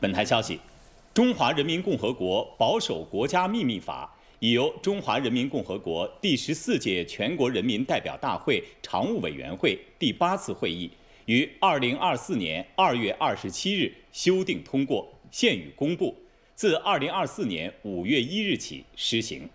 本台消息，中华人民共和国保守国家秘密法已由中华人民共和国第十四届全国人民代表大会常务委员会第八次会议于二零二四年二月二十七日修订通过，现予公布，自二零二四年五月一日起施行。